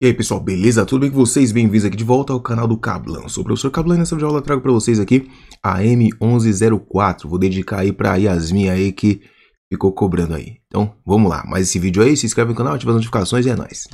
E aí pessoal, beleza? Tudo bem com vocês? Bem-vindos aqui de volta ao canal do Cablan. Sou o professor Cablan e nessa eu trago para vocês aqui a M1104. Vou dedicar aí para Yasmin aí que ficou cobrando aí. Então, vamos lá. Mais esse vídeo aí, se inscreve no canal, ativa as notificações e é nóis.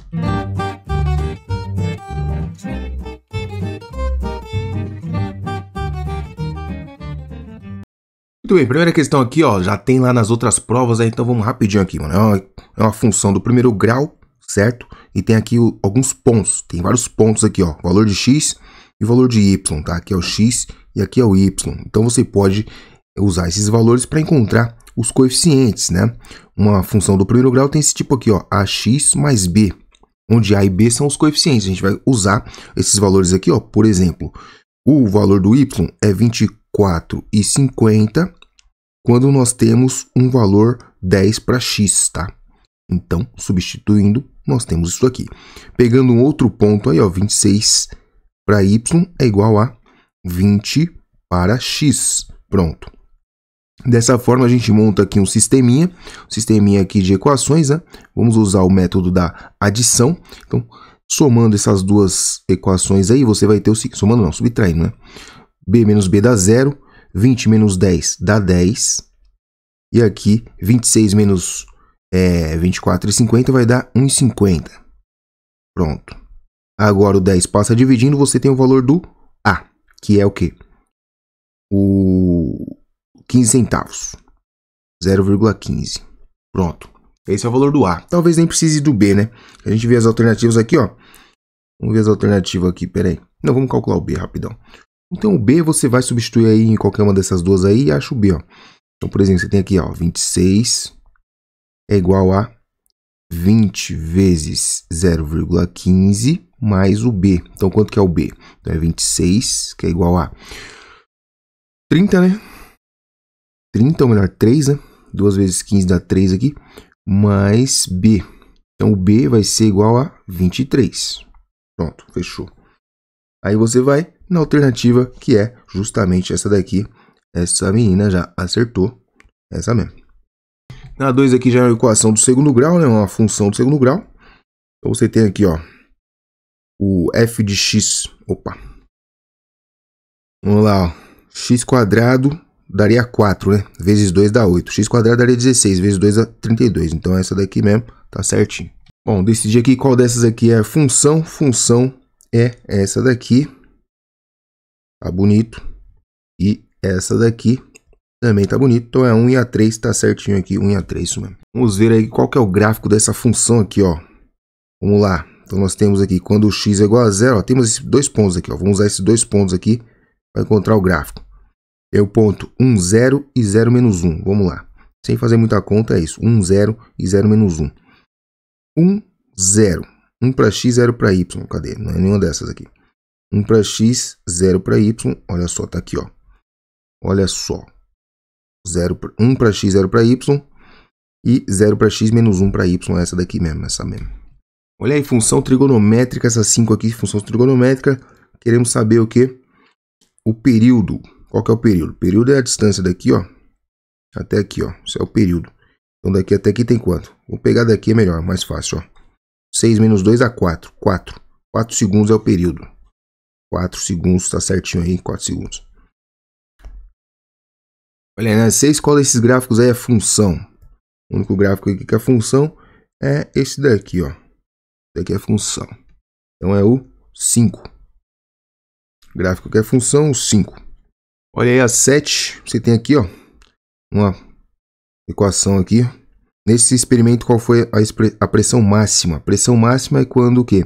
Muito bem, primeira questão aqui, ó, já tem lá nas outras provas aí, então vamos rapidinho aqui, mano. É uma, é uma função do primeiro grau, certo? e tem aqui o, alguns pontos, tem vários pontos aqui, ó, valor de x e valor de y, tá? Aqui é o x e aqui é o y. Então você pode usar esses valores para encontrar os coeficientes, né? Uma função do primeiro grau tem esse tipo aqui, ó, ax mais b, onde a e b são os coeficientes. A gente vai usar esses valores aqui, ó, por exemplo, o valor do y é 24,50 quando nós temos um valor 10 para x, tá? Então, substituindo nós temos isso aqui. Pegando um outro ponto aí, ó, 26 para y é igual a 20 para x. Pronto. Dessa forma, a gente monta aqui um sisteminha, um sisteminha aqui de equações. Né? Vamos usar o método da adição. Então, somando essas duas equações aí, você vai ter o seguinte, somando não, subtraindo, né? b menos b dá zero, 20 menos 10 dá 10, e aqui 26 menos é 24,50 vai dar 1,50. Pronto. Agora o 10 passa dividindo, você tem o valor do A, que é o quê? O 15 centavos. 0,15. Pronto. Esse é o valor do A. Talvez nem precise do B, né? A gente vê as alternativas aqui, ó. Vamos ver as alternativas aqui, peraí. Não, vamos calcular o B rapidão. Então o B você vai substituir aí em qualquer uma dessas duas aí e acha o B, ó. Então, por exemplo, você tem aqui, ó, 26 é igual a 20 vezes 0,15 mais o B. Então, quanto que é o B? Então, é 26, que é igual a 30, né? 30, ou melhor, 3, né? 2 vezes 15 dá 3 aqui, mais B. Então, o B vai ser igual a 23. Pronto, fechou. Aí você vai na alternativa, que é justamente essa daqui. Essa menina já acertou. Essa mesmo. Na 2 aqui já é uma equação do segundo grau, né? Uma função do segundo grau. Então você tem aqui, ó, o f de x, opa. Vamos lá, ó. x quadrado daria 4, né? Vezes 2 dá 8. x quadrado daria 16, vezes 2 dá 32. Então essa daqui mesmo tá certinho. Bom, decidi aqui qual dessas aqui é a função. Função é essa daqui. Tá bonito. E essa daqui também tá bonito, então é 1 e a 3, tá certinho aqui, 1 e a 3, isso mesmo. Vamos ver aí qual que é o gráfico dessa função aqui, ó. Vamos lá. Então nós temos aqui, quando o x é igual a zero, ó, temos esses dois pontos aqui, ó. Vamos usar esses dois pontos aqui para encontrar o gráfico. É o ponto 1, 0 e 0 menos 1. Vamos lá. Sem fazer muita conta, é isso. 1, 0 e 0 menos 1. 1, 0. 1 para x, 0 para y. Cadê? Não é nenhuma dessas aqui. 1 para x, 0 para y. Olha só, tá aqui, ó. Olha só. 0, 1 para x, 0 para y. E 0 para x menos 1 para y, essa daqui mesmo, essa mesmo. Olha aí, função trigonométrica, essa 5 aqui, função trigonométrica. Queremos saber o quê? O período. Qual que é o período? O período é a distância daqui, ó. Até aqui, ó. Isso é o período. Então daqui até aqui tem quanto? Vou pegar daqui, é melhor, mais fácil, ó. 6 menos 2 dá 4. 4. 4 segundos é o período. 4 segundos, tá certinho aí, 4 segundos. Olha, né? você escolhe esses gráficos aí, a é função. O único gráfico aqui que é a função é esse daqui, ó. Esse daqui é a função. Então é o 5. É o gráfico que é a função, 5. Olha aí a 7, você tem aqui, ó, uma equação aqui. Nesse experimento, qual foi a, a pressão máxima? A pressão máxima é quando o quê?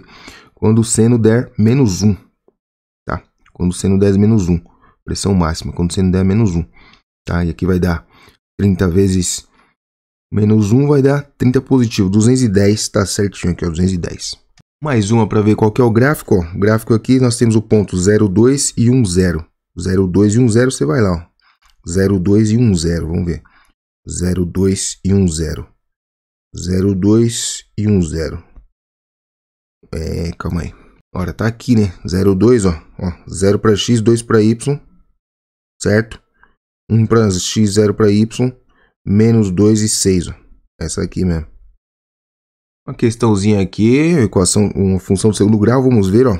Quando o seno der menos 1, tá? Quando o seno der menos 1, pressão máxima, quando o seno der menos 1 tá? E aqui vai dar 30 vezes menos 1 vai dar 30 positivo. 210 está certinho aqui, ó, 210. Mais uma para ver qual que é o gráfico, ó. O gráfico aqui nós temos o ponto 02 e 10. 02 e 10 você vai lá, ó. 02 e 10, vamos ver. 02 e 10. 02 e 10. É, calma aí. Ora, tá aqui, né? 02, ó. ó 0 para x, 2 para y, certo? 1 para x0 para y, menos 2 e 6. Ó. Essa aqui mesmo. Uma questãozinha aqui, equação, uma função de segundo grau, vamos ver, ó.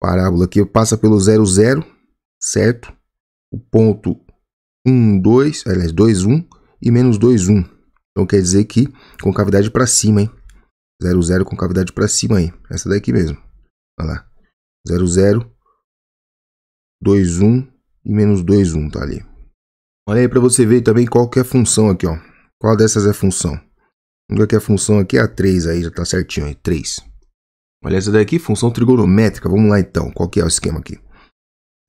Parábola aqui passa pelo 0, 0, certo? O ponto 1, 2, aliás, 2, 1 e menos 2, 1. Então quer dizer que concavidade para cima, hein? 0, 0, concavidade para cima aí. Essa daqui mesmo. Olha lá. 0, 0, 2, 1 e menos 2, 1, tá ali. Olha aí para você ver também qual que é a função aqui, ó. Qual dessas é a função? Vamos ver a função aqui, é a 3 aí, já tá certinho aí, 3. Olha essa daqui, função trigonométrica. Vamos lá então, qual que é o esquema aqui?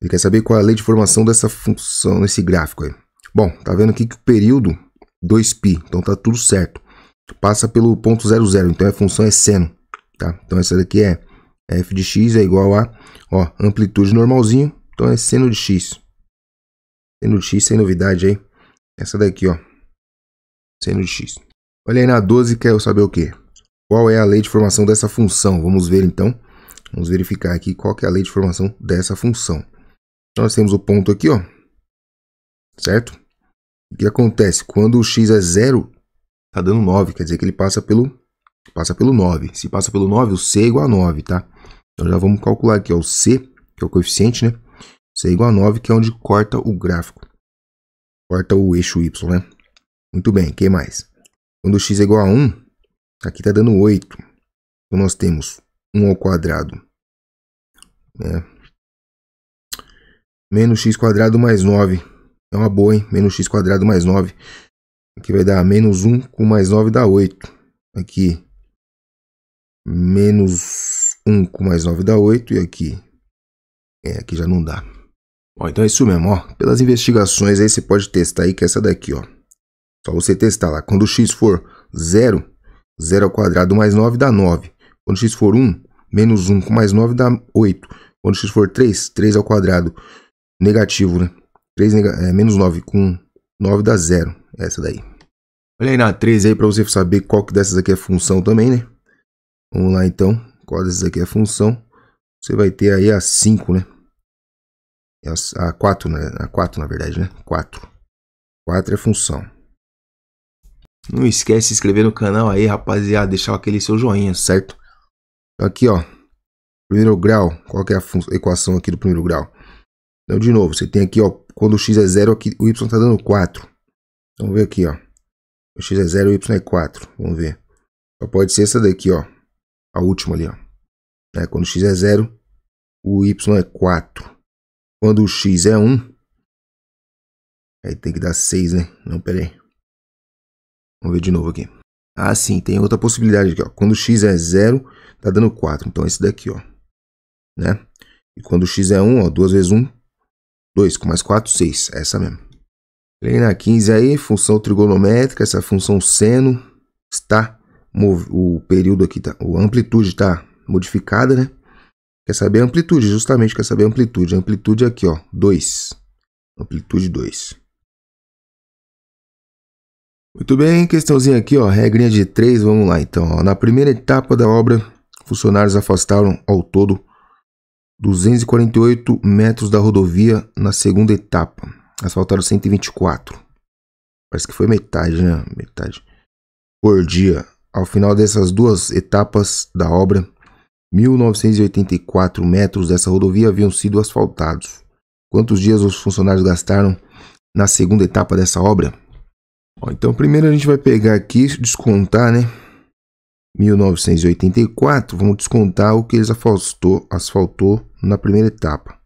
Ele quer saber qual é a lei de formação dessa função, nesse gráfico aí. Bom, tá vendo aqui que o período 2π, então tá tudo certo. Passa pelo ponto 00, então a função é seno, tá? Então essa daqui é f de x é igual a, ó, amplitude normalzinho, então é seno de x. Sem notícia, sem novidade aí. Essa daqui, ó. Sem notícia. Olha aí na 12, quero saber o quê? Qual é a lei de formação dessa função? Vamos ver então. Vamos verificar aqui qual que é a lei de formação dessa função. Então, nós temos o ponto aqui, ó. Certo? O que acontece? Quando o x é zero, tá dando 9, quer dizer que ele passa pelo passa pelo 9. Se passa pelo 9, o c é igual a 9, tá? Então já vamos calcular aqui, ó, o c, que é o coeficiente, né? C igual a 9, que é onde corta o gráfico. Corta o eixo Y, né? Muito bem, o que mais? Quando x é igual a 1, aqui está dando 8. Então, nós temos 1 ao quadrado. Né? Menos x quadrado mais 9. É uma boa, hein? Menos x quadrado mais 9. Aqui vai dar menos 1 com mais 9 dá 8. Aqui, menos 1 com mais 9 dá 8. E aqui, é, aqui já não dá. Ó, então é isso mesmo, ó. Pelas investigações aí você pode testar aí que é essa daqui, ó. Só você testar lá. Quando o x for 0, 0 ao quadrado mais 9 dá 9. Quando x for 1, menos 1 com mais 9 dá 8. Quando x for 3, 3 ao quadrado negativo, né? 3 neg é, menos 9 com 9 dá 0. É essa daí. Olha aí na 3 aí para você saber qual que dessas aqui é função também, né? Vamos lá então. Qual dessas aqui é função? Você vai ter aí a 5, né? É a 4, né? a 4 na verdade, né? 4. 4 é função. Não esquece de se inscrever no canal aí, rapaziada. Deixar aquele seu joinha, certo? Então, aqui, ó. Primeiro grau. Qual que é a equação aqui do primeiro grau? Então, de novo, você tem aqui, ó. Quando o x é 0, o y tá dando 4. Então, ver aqui, ó. O x é 0, o y é 4. Vamos ver. Só pode ser essa daqui, ó. A última ali, ó. É, quando o x é 0, o y é 4. Quando o x é 1, aí tem que dar 6, né? Não, pera aí. Vamos ver de novo aqui. Ah, sim, tem outra possibilidade aqui, ó. Quando x é 0, tá dando 4. Então, esse daqui, ó. Né? E quando x é 1, ó, 2 vezes 1, 2. Com mais 4, 6. essa mesmo. Lei 15 aí, função trigonométrica, essa função seno está... O período aqui, tá, a amplitude está modificada, né? Quer saber a amplitude, justamente quer saber a amplitude. A amplitude aqui, ó, 2. Amplitude 2. Muito bem, questãozinha aqui, ó, regrinha de 3, vamos lá então. Ó. Na primeira etapa da obra, funcionários afastaram ao todo 248 metros da rodovia na segunda etapa. Asfaltaram 124. Parece que foi metade, né? Metade. Por dia. Ao final dessas duas etapas da obra, 1.984 metros dessa rodovia haviam sido asfaltados. Quantos dias os funcionários gastaram na segunda etapa dessa obra? então, primeiro a gente vai pegar aqui, descontar, né? 1984, vamos descontar o que eles afastou, asfaltou na primeira etapa.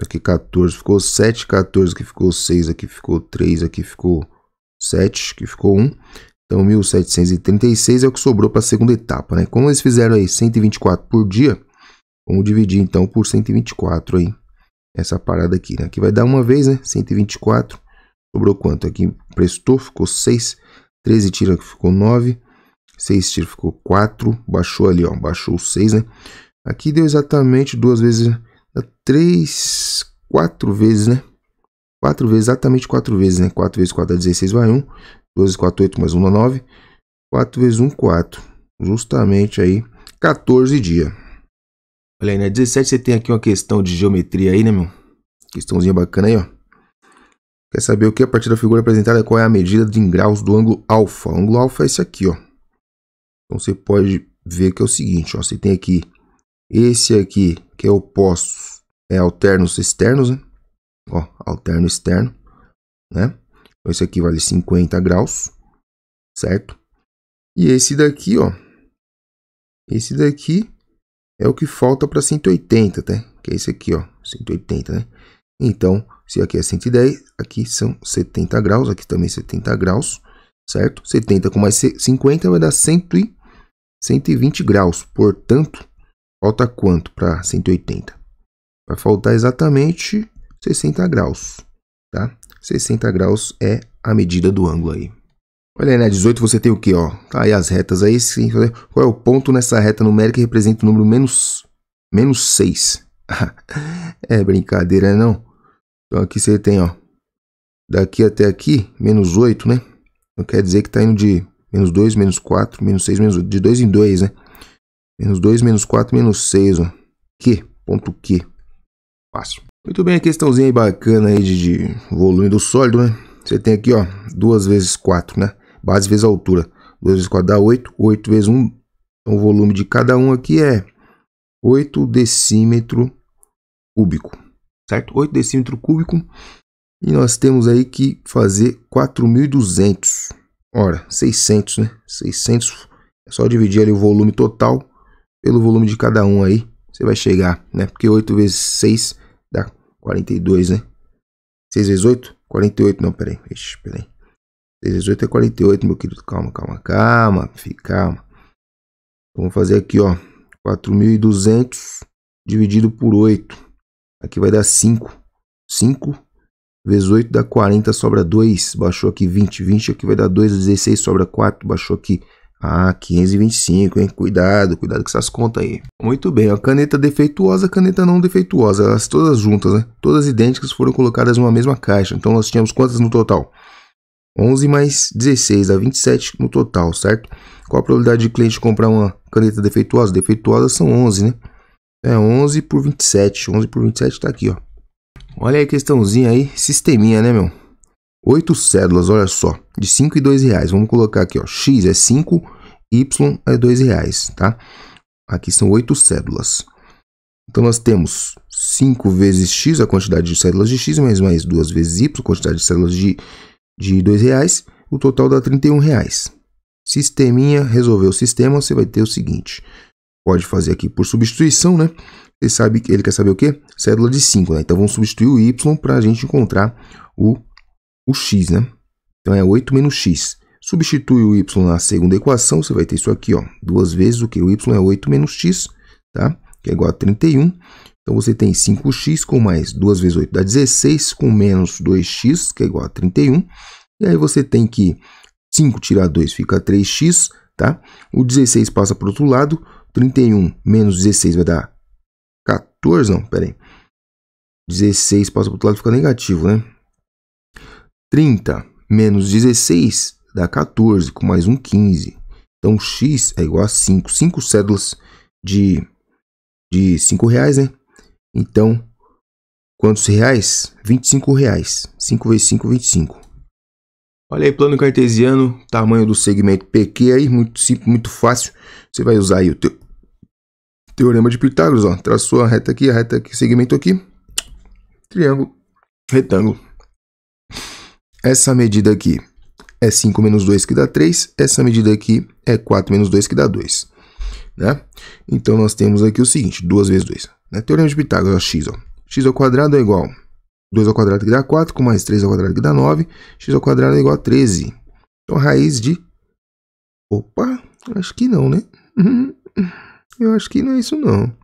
Aqui 14 ficou 7, 14 que ficou 6, aqui ficou 3, aqui ficou 7, que ficou 1. Então, 1.736 é o que sobrou para a segunda etapa, né? Como eles fizeram aí 124 por dia, vamos dividir então por 124 aí, essa parada aqui, né? Que vai dar uma vez, né? 124, sobrou quanto? Aqui prestou, ficou 6, 13 tira ficou 9, 6 tira ficou 4, baixou ali, ó, baixou 6, né? Aqui deu exatamente duas vezes, né? três, quatro vezes, né? 4 vezes, exatamente 4 vezes, né? 4 vezes 4 dá 16, vai 1. 12, 4, 8 mais 1 dá 9. 4 vezes 1, 4. Justamente aí 14 dias. Olha aí, né? 17 você tem aqui uma questão de geometria aí, né, meu? Questãozinha bacana aí, ó. Quer saber o que a partir da figura apresentada qual é a medida em graus do ângulo alfa? O ângulo alfa é esse aqui, ó. Então você pode ver que é o seguinte, ó, você tem aqui esse aqui que é oposto, é alternos externos, né? Ó, alterno externo, né? Esse aqui vale 50 graus, certo? E esse daqui, ó. Esse daqui é o que falta para 180, tá? Que é esse aqui, ó. 180, né? Então, se aqui é 110, aqui são 70 graus, aqui também 70 graus, certo? 70 com mais 50 vai dar 100, 120 graus. Portanto, falta quanto para 180? Vai faltar exatamente 60 graus tá? 60 graus é a medida do ângulo aí. Olha aí, na né, 18 você tem o quê, ó? Tá aí as retas aí, sim. Qual é o ponto nessa reta numérica que representa o número menos, menos 6? é brincadeira, né, não? Então aqui você tem, ó, daqui até aqui, menos 8, né? Então quer dizer que tá indo de menos 2, menos 4, menos 6, menos 8, de 2 em 2, né? Menos 2, menos 4, menos 6, ó. Q, ponto Q. Fácil. Muito bem, a questãozinha bacana aí de, de, volume do sólido, né? Você tem aqui, ó, 2 vezes 4, né? Base vezes altura. 2 vezes 4 dá 8, 8 vezes 1. Então, o volume de cada um aqui é 8 decímetro cúbico, certo? 8 decímetro cúbico. E nós temos aí que fazer 4.200. Ora, 600, né? 600. É só dividir ali o volume total pelo volume de cada um aí. Você vai chegar, né? Porque 8 vezes 6 dá 42, né? 6 vezes 8? 48, não, peraí. Ixi, peraí. 6 vezes 8 é 48, meu querido. Calma, calma, calma. Fica, calma. Então, Vamos fazer aqui, ó. 4.200 dividido por 8. Aqui vai dar 5. 5 vezes 8 dá 40, sobra 2. Baixou aqui 20. 20 aqui vai dar 2, 16, sobra 4. Baixou aqui ah, 1525, hein? Cuidado, cuidado com essas contas aí. Muito bem, a caneta defeituosa, caneta não defeituosa, elas todas juntas, né? Todas idênticas foram colocadas numa mesma caixa. Então nós tínhamos quantas no total? 11 mais 16, dá 27 no total, certo? Qual a probabilidade de cliente comprar uma caneta defeituosa? Defeituosa são 11, né? É 11 por 27, 11 por 27 tá aqui, ó. Olha a questãozinha aí, sisteminha, né, meu? Oito cédulas, olha só, de 5 e 2 reais. Vamos colocar aqui, ó, X é 5, Y é 2 reais, tá? Aqui são oito cédulas. Então, nós temos 5 vezes x, a quantidade de células de x, mais mais 2 vezes y, a quantidade de células de, de 2 reais, o total dá 31 reais. Sisteminha, resolver o sistema, você vai ter o seguinte. Pode fazer aqui por substituição, né? Ele, sabe, ele quer saber o quê? Célula de 5, né? Então, vamos substituir o y para a gente encontrar o o x, né? Então é 8 menos x. Substitui o y na segunda equação, você vai ter isso aqui, ó, duas vezes o que? O y é 8 menos x, tá? que é igual a 31. Então você tem 5x com mais 2 vezes 8 dá 16, com menos 2x, que é igual a 31. E aí você tem que 5 tirar 2 fica 3x, tá? O 16 passa para o outro lado, 31 menos 16 vai dar 14, não, pera aí. 16 passa para o outro lado fica negativo, né? 30 menos 16 dá 14, com mais um 15. Então, x é igual a 5. 5 cédulas de, de 5 reais, né? Então, quantos reais? 25 reais. 5 vezes 5, 25. Olha aí, plano cartesiano, tamanho do segmento PQ aí, muito simples, muito fácil. Você vai usar aí o teu teorema de Pitágoras, ó. Traçou a reta aqui, a reta aqui, segmento aqui. Triângulo, retângulo. Essa medida aqui é 5 menos 2 que dá 3, essa medida aqui é 4 menos 2 que dá 2. Né? Então, nós temos aqui o seguinte, 2 vezes 2. Né? Teorema de Pitágoras, x. Ó. x ao quadrado é igual a 2 ao quadrado que dá 4, com mais 3 ao quadrado que dá 9, x ao quadrado é igual a 13. Então, raiz de... Opa, acho que não, né? Eu acho que não é isso, não.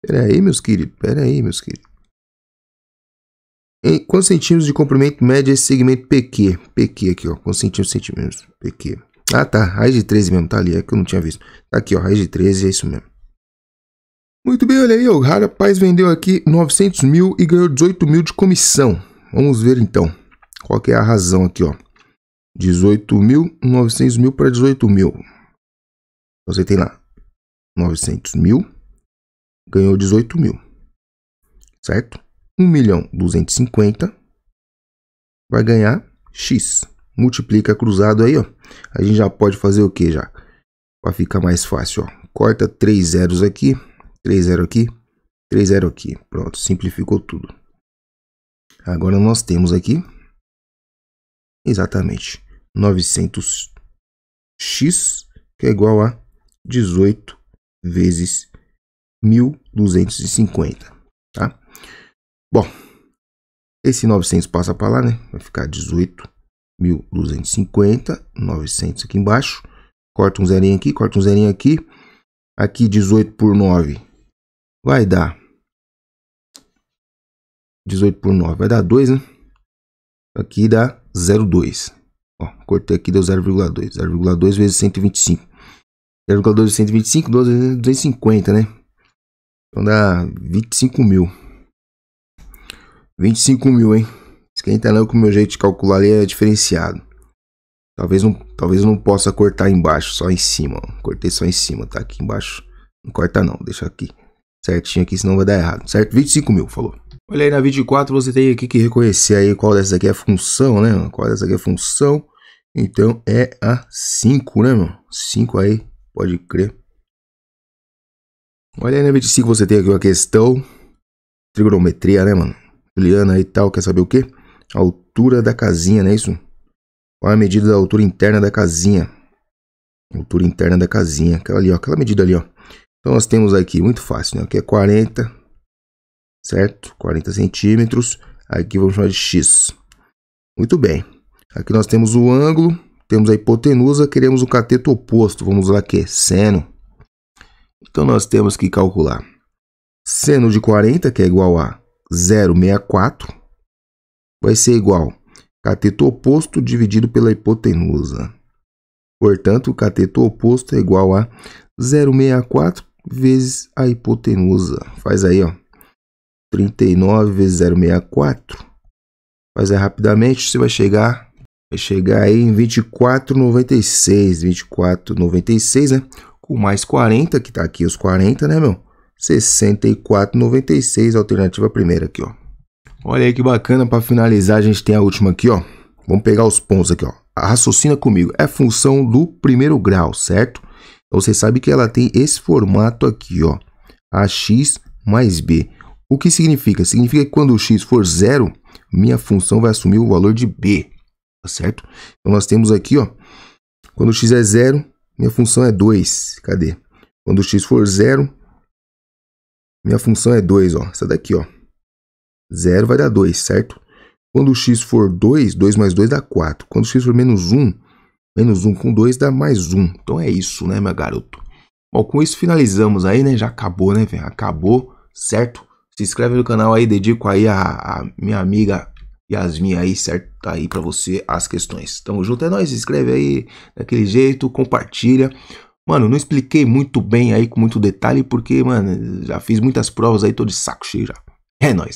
Pera aí, meus queridos, pera aí, meus queridos. Em quantos centímetros de comprimento mede esse segmento PQ? PQ aqui, ó. Quantos centímetros, centímetros? PQ. Ah, tá. Raiz de 13 mesmo. Tá ali, é que eu não tinha visto. Tá aqui, ó. Raiz de 13, é isso mesmo. Muito bem, olha aí, ó. o rapaz vendeu aqui 900 mil e ganhou 18 mil de comissão. Vamos ver então qual que é a razão aqui, ó. 18 mil, 900 mil para 18 mil. Você tem lá 900 mil, ganhou 18 mil, certo? 1 milhão 250 vai ganhar X. Multiplica cruzado aí, ó. A gente já pode fazer o que já? Para ficar mais fácil, ó. Corta três zeros aqui, três zero aqui, três zero aqui. Pronto, simplificou tudo. Agora nós temos aqui exatamente 900 x que é igual a 18 vezes 1250, tá? Bom, esse 900 passa para lá, né? Vai ficar 18.250, 900 aqui embaixo. Corta um zerinho aqui, corta um zerinho aqui. Aqui 18 por 9 vai dar 18 por 9 vai dar 2, né? Aqui dá 0,2. Ó, cortei aqui, deu 0,2. 0,2 vezes 125. 0,2 vezes 125, 12 vezes 250, né? Então dá 25 mil. 25 mil, hein? Esquenta não que o meu jeito de calcular ali é diferenciado. Talvez não, talvez não possa cortar embaixo, só em cima. Ó. Cortei só em cima, tá? Aqui embaixo. Não corta não, deixa aqui certinho aqui, senão vai dar errado, certo? 25 mil, falou. Olha aí, na 24 você tem aqui que reconhecer aí qual dessa aqui é função, né? Qual dessa aqui é função. Então é a 5, né, mano 5 aí, pode crer. Olha aí, na 25 você tem aqui uma questão. Trigonometria, né, mano? Juliana e tal, quer saber o quê? A altura da casinha, não é isso? Qual é a medida da altura interna da casinha? Altura interna da casinha, aquela ali, ó, aquela medida ali, ó. Então nós temos aqui, muito fácil, né? Aqui é 40, certo? 40 centímetros. Aqui vamos chamar de x. Muito bem. Aqui nós temos o ângulo, temos a hipotenusa, queremos o cateto oposto. Vamos lá que seno. Então nós temos que calcular seno de 40, que é igual a 0,64 vai ser igual cateto oposto dividido pela hipotenusa. Portanto, o cateto oposto é igual a 0,64 vezes a hipotenusa. Faz aí, ó. 39 vezes 0,64. Faz aí rapidamente, você vai chegar vai chegar aí em 24,96. 24,96, né? Com mais 40, que tá aqui os 40, né, meu? 64,96 alternativa primeira aqui, ó. Olha aí que bacana para finalizar, a gente tem a última aqui, ó. Vamos pegar os pontos aqui, ó. Raciocina comigo. É função do primeiro grau, certo? Então, você sabe que ela tem esse formato aqui, ó. Ax mais b. O que significa? Significa que quando o x for zero, minha função vai assumir o valor de b, tá certo? Então, nós temos aqui, ó. Quando x é zero, minha função é 2. Cadê? Quando x for zero, minha função é 2, ó, essa daqui, ó. 0 vai dar 2, certo? Quando o x for 2, 2 mais 2 dá 4. Quando o x for menos 1, menos 1 com 2 dá mais 1. Então é isso, né, meu garoto? Bom, com isso finalizamos aí, né? Já acabou, né, velho? Acabou, certo? Se inscreve no canal aí, dedico aí a, a minha amiga Yasmin aí, certo? Tá aí pra você as questões. Tamo junto, é nóis, se inscreve aí daquele jeito, compartilha. Mano, não expliquei muito bem aí com muito detalhe, porque, mano, já fiz muitas provas aí, tô de saco cheio já. É nóis.